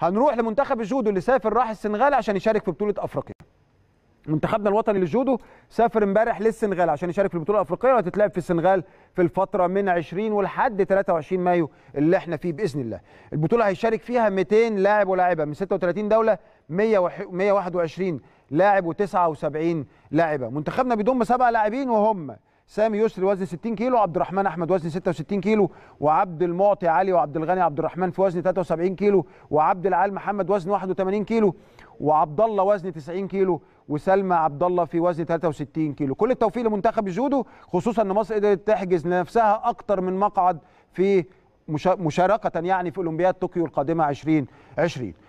هنروح لمنتخب الجودو اللي سافر راح السنغال عشان يشارك في بطوله افريقيا منتخبنا الوطني للجودو سافر امبارح للسنغال عشان يشارك في البطوله الافريقيه وهتتلعب في السنغال في الفتره من 20 ولحد 23 مايو اللي احنا فيه باذن الله. البطوله هيشارك فيها 200 لاعب ولاعبه من 36 دوله 121 لاعب و79 لاعبه. منتخبنا بيضم سبع لاعبين وهم سامي يسري وزن 60 كيلو عبد الرحمن احمد وزن 66 كيلو وعبد المعطي علي وعبد الغني عبد الرحمن في وزن 73 كيلو وعبد العال محمد وزن 81 كيلو وعبد الله وزن 90 كيلو وسلمى عبد الله في وزن 63 كيلو كل التوفيق لمنتخب الجودو خصوصا ان مصر قدرت تحجز لنفسها اكتر من مقعد في مشاركه يعني في اولمبياد طوكيو القادمه 2020